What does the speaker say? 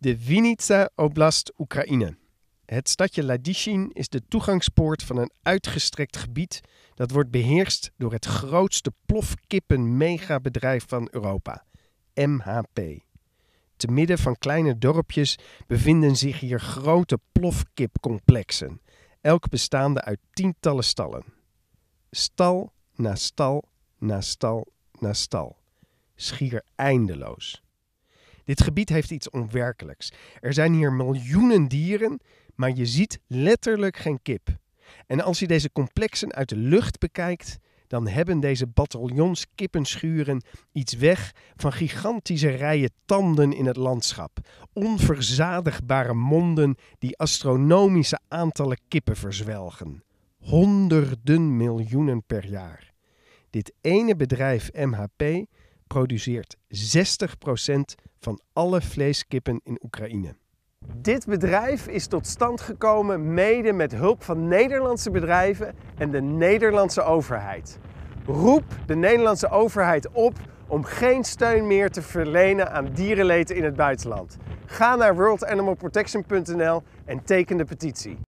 De vinitsa Oblast Oekraïne. Het stadje Ladishin is de toegangspoort van een uitgestrekt gebied dat wordt beheerst door het grootste plofkippen megabedrijf van Europa, MHP. Te midden van kleine dorpjes bevinden zich hier grote plofkipcomplexen, elk bestaande uit tientallen stallen. Stal na stal na stal na stal. Schier eindeloos. Dit gebied heeft iets onwerkelijks. Er zijn hier miljoenen dieren, maar je ziet letterlijk geen kip. En als je deze complexen uit de lucht bekijkt, dan hebben deze bataljons kippenschuren iets weg van gigantische rijen tanden in het landschap. Onverzadigbare monden die astronomische aantallen kippen verzwelgen. Honderden miljoenen per jaar. Dit ene bedrijf MHP produceert 60% van alle vleeskippen in Oekraïne. Dit bedrijf is tot stand gekomen mede met hulp van Nederlandse bedrijven en de Nederlandse overheid. Roep de Nederlandse overheid op om geen steun meer te verlenen aan dierenleten in het buitenland. Ga naar worldanimalprotection.nl en teken de petitie.